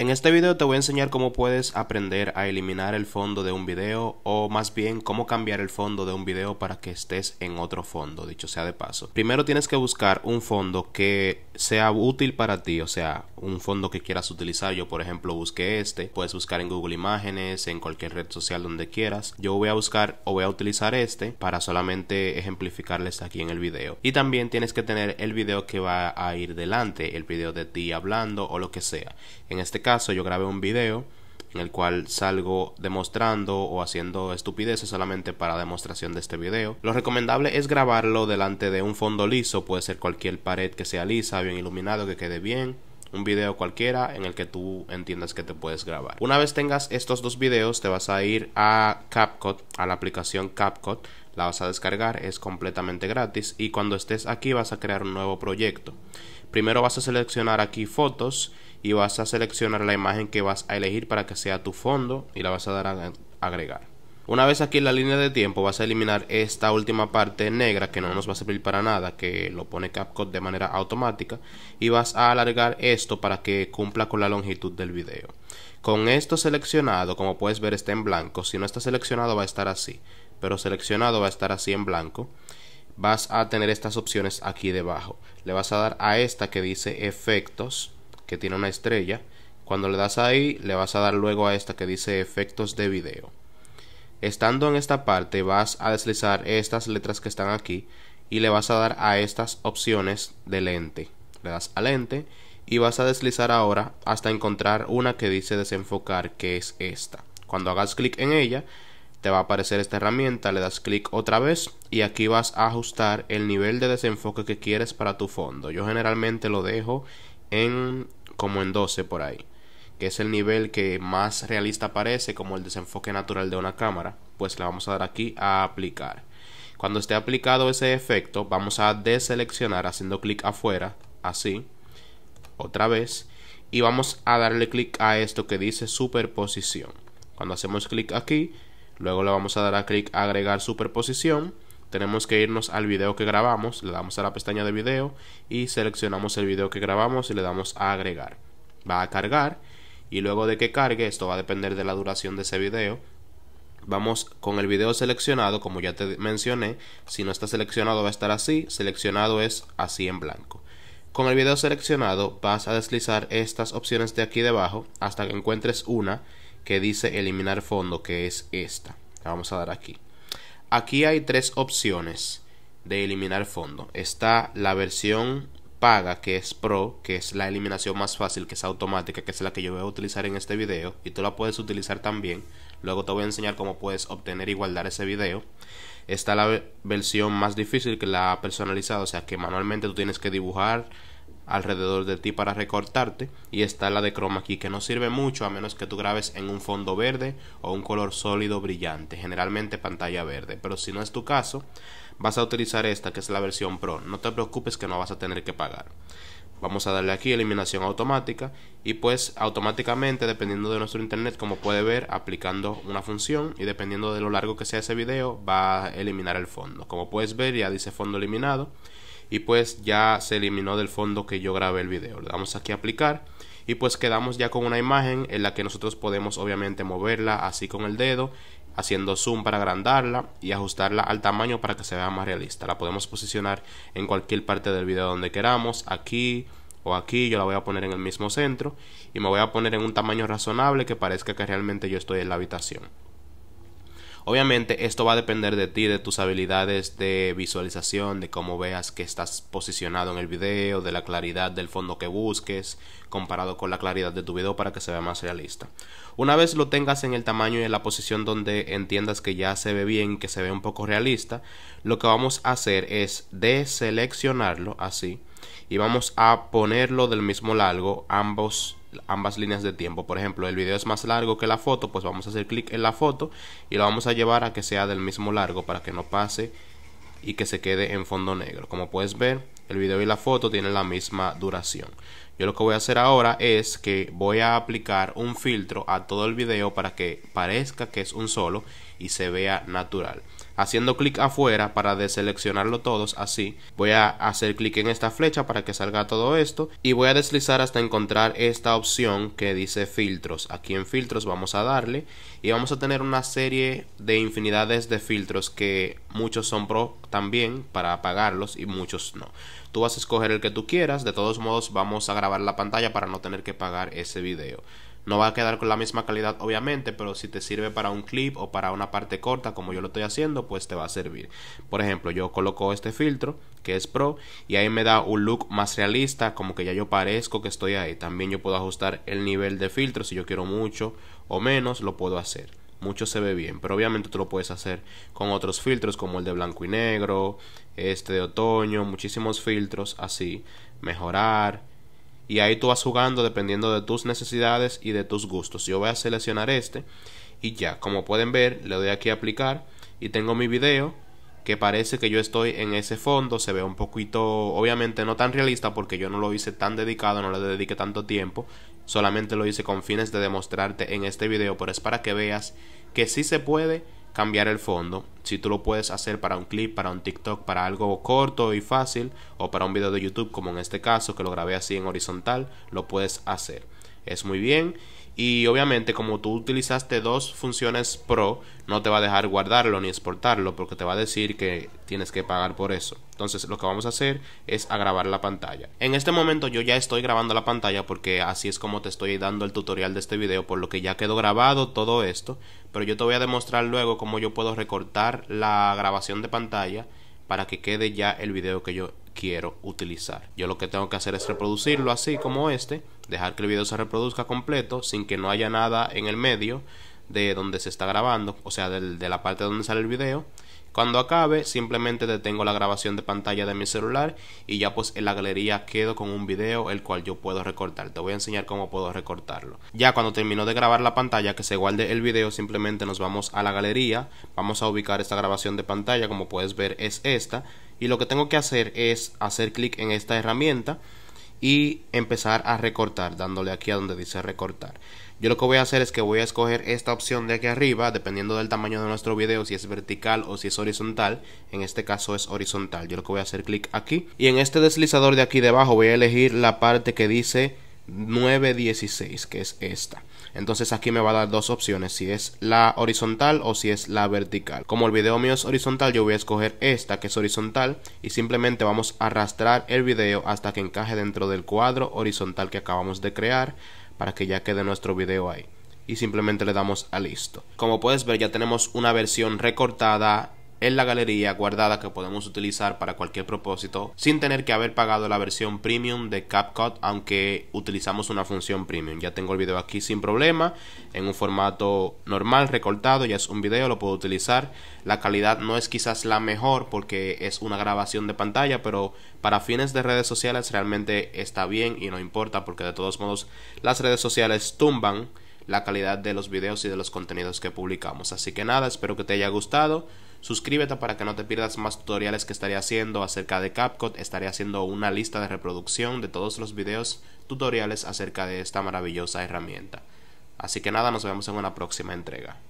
En este video te voy a enseñar cómo puedes aprender a eliminar el fondo de un video o más bien cómo cambiar el fondo de un video para que estés en otro fondo, dicho sea de paso. Primero tienes que buscar un fondo que sea útil para ti, o sea, un fondo que quieras utilizar. Yo por ejemplo busqué este, puedes buscar en Google Imágenes, en cualquier red social donde quieras. Yo voy a buscar o voy a utilizar este para solamente ejemplificarles aquí en el video. Y también tienes que tener el video que va a ir delante, el video de ti hablando o lo que sea. En este caso caso yo grabé un video en el cual salgo demostrando o haciendo estupideces solamente para demostración de este video. Lo recomendable es grabarlo delante de un fondo liso, puede ser cualquier pared que sea lisa, bien iluminado, que quede bien, un video cualquiera en el que tú entiendas que te puedes grabar. Una vez tengas estos dos videos, te vas a ir a CapCut, a la aplicación CapCut, la vas a descargar, es completamente gratis y cuando estés aquí vas a crear un nuevo proyecto. Primero vas a seleccionar aquí fotos y vas a seleccionar la imagen que vas a elegir para que sea tu fondo y la vas a dar a agregar. Una vez aquí en la línea de tiempo vas a eliminar esta última parte negra que no nos va a servir para nada, que lo pone CapCut de manera automática y vas a alargar esto para que cumpla con la longitud del video. Con esto seleccionado, como puedes ver está en blanco, si no está seleccionado va a estar así, pero seleccionado va a estar así en blanco vas a tener estas opciones aquí debajo. Le vas a dar a esta que dice efectos que tiene una estrella. Cuando le das ahí, le vas a dar luego a esta que dice efectos de video. Estando en esta parte, vas a deslizar estas letras que están aquí y le vas a dar a estas opciones de lente. Le das a lente y vas a deslizar ahora hasta encontrar una que dice desenfocar, que es esta. Cuando hagas clic en ella, te va a aparecer esta herramienta, le das clic otra vez y aquí vas a ajustar el nivel de desenfoque que quieres para tu fondo. Yo generalmente lo dejo en como en 12 por ahí, que es el nivel que más realista parece como el desenfoque natural de una cámara, pues le vamos a dar aquí a aplicar. Cuando esté aplicado ese efecto, vamos a deseleccionar haciendo clic afuera, así, otra vez, y vamos a darle clic a esto que dice superposición. Cuando hacemos clic aquí, luego le vamos a dar a clic agregar superposición tenemos que irnos al video que grabamos, le damos a la pestaña de video y seleccionamos el video que grabamos y le damos a agregar. Va a cargar y luego de que cargue, esto va a depender de la duración de ese video, vamos con el video seleccionado, como ya te mencioné, si no está seleccionado va a estar así, seleccionado es así en blanco. Con el video seleccionado vas a deslizar estas opciones de aquí debajo hasta que encuentres una que dice eliminar fondo, que es esta. La vamos a dar aquí. Aquí hay tres opciones de eliminar fondo. Está la versión paga, que es Pro, que es la eliminación más fácil, que es automática, que es la que yo voy a utilizar en este video, y tú la puedes utilizar también. Luego te voy a enseñar cómo puedes obtener y guardar ese video. Está la versión más difícil, que la ha personalizado, o sea que manualmente tú tienes que dibujar, alrededor de ti para recortarte y está la de croma aquí que no sirve mucho a menos que tú grabes en un fondo verde o un color sólido brillante, generalmente pantalla verde, pero si no es tu caso, vas a utilizar esta que es la versión Pro, no te preocupes que no vas a tener que pagar. Vamos a darle aquí eliminación automática y pues automáticamente dependiendo de nuestro internet como puede ver aplicando una función y dependiendo de lo largo que sea ese video va a eliminar el fondo. Como puedes ver ya dice fondo eliminado y pues ya se eliminó del fondo que yo grabé el video. Le damos aquí a aplicar y pues quedamos ya con una imagen en la que nosotros podemos obviamente moverla así con el dedo haciendo zoom para agrandarla y ajustarla al tamaño para que se vea más realista. La podemos posicionar en cualquier parte del video donde queramos, aquí o aquí, yo la voy a poner en el mismo centro y me voy a poner en un tamaño razonable que parezca que realmente yo estoy en la habitación. Obviamente esto va a depender de ti, de tus habilidades de visualización, de cómo veas que estás posicionado en el video, de la claridad del fondo que busques, comparado con la claridad de tu video para que se vea más realista. Una vez lo tengas en el tamaño y en la posición donde entiendas que ya se ve bien, que se ve un poco realista, lo que vamos a hacer es deseleccionarlo así y vamos a ponerlo del mismo largo ambos ambas líneas de tiempo. Por ejemplo, el video es más largo que la foto, pues vamos a hacer clic en la foto y lo vamos a llevar a que sea del mismo largo para que no pase y que se quede en fondo negro. Como puedes ver, el video y la foto tienen la misma duración. Yo lo que voy a hacer ahora es que voy a aplicar un filtro a todo el video para que parezca que es un solo y se vea natural haciendo clic afuera para deseleccionarlo todos así voy a hacer clic en esta flecha para que salga todo esto y voy a deslizar hasta encontrar esta opción que dice filtros aquí en filtros vamos a darle y vamos a tener una serie de infinidades de filtros que muchos son pro también para apagarlos y muchos no tú vas a escoger el que tú quieras de todos modos vamos a grabar la pantalla para no tener que pagar ese video no va a quedar con la misma calidad obviamente, pero si te sirve para un clip o para una parte corta como yo lo estoy haciendo, pues te va a servir. Por ejemplo, yo coloco este filtro que es Pro y ahí me da un look más realista, como que ya yo parezco que estoy ahí. También yo puedo ajustar el nivel de filtro, si yo quiero mucho o menos, lo puedo hacer mucho se ve bien, pero obviamente tú lo puedes hacer con otros filtros como el de blanco y negro, este de otoño, muchísimos filtros así, mejorar, y ahí tú vas jugando dependiendo de tus necesidades y de tus gustos. Yo voy a seleccionar este y ya, como pueden ver, le doy aquí a aplicar y tengo mi video que parece que yo estoy en ese fondo, se ve un poquito, obviamente no tan realista porque yo no lo hice tan dedicado, no le dediqué tanto tiempo, solamente lo hice con fines de demostrarte en este video, pero es para que veas que sí se puede cambiar el fondo. Si tú lo puedes hacer para un clip, para un TikTok, para algo corto y fácil, o para un video de YouTube, como en este caso, que lo grabé así en horizontal, lo puedes hacer. Es muy bien. Y obviamente como tú utilizaste dos funciones pro, no te va a dejar guardarlo ni exportarlo porque te va a decir que tienes que pagar por eso. Entonces lo que vamos a hacer es a grabar la pantalla. En este momento yo ya estoy grabando la pantalla porque así es como te estoy dando el tutorial de este video, por lo que ya quedó grabado todo esto. Pero yo te voy a demostrar luego cómo yo puedo recortar la grabación de pantalla para que quede ya el video que yo quiero utilizar. Yo lo que tengo que hacer es reproducirlo así como este, dejar que el video se reproduzca completo sin que no haya nada en el medio de donde se está grabando, o sea, de la parte donde sale el video. Cuando acabe, simplemente detengo la grabación de pantalla de mi celular y ya pues en la galería quedo con un video el cual yo puedo recortar. Te voy a enseñar cómo puedo recortarlo. Ya cuando termino de grabar la pantalla, que se guarde el video, simplemente nos vamos a la galería, vamos a ubicar esta grabación de pantalla, como puedes ver es esta y lo que tengo que hacer es hacer clic en esta herramienta y empezar a recortar dándole aquí a donde dice recortar yo lo que voy a hacer es que voy a escoger esta opción de aquí arriba dependiendo del tamaño de nuestro video si es vertical o si es horizontal en este caso es horizontal yo lo que voy a hacer clic aquí y en este deslizador de aquí debajo voy a elegir la parte que dice 916, que es esta. Entonces aquí me va a dar dos opciones, si es la horizontal o si es la vertical. Como el video mío es horizontal, yo voy a escoger esta que es horizontal y simplemente vamos a arrastrar el video hasta que encaje dentro del cuadro horizontal que acabamos de crear para que ya quede nuestro video ahí. Y simplemente le damos a listo. Como puedes ver ya tenemos una versión recortada en la galería guardada que podemos utilizar para cualquier propósito sin tener que haber pagado la versión premium de CapCut aunque utilizamos una función premium. Ya tengo el video aquí sin problema en un formato normal recortado, ya es un video, lo puedo utilizar. La calidad no es quizás la mejor porque es una grabación de pantalla, pero para fines de redes sociales realmente está bien y no importa porque de todos modos las redes sociales tumban la calidad de los videos y de los contenidos que publicamos. Así que nada, espero que te haya gustado. Suscríbete para que no te pierdas más tutoriales que estaré haciendo acerca de CapCut. Estaré haciendo una lista de reproducción de todos los videos tutoriales acerca de esta maravillosa herramienta. Así que nada, nos vemos en una próxima entrega.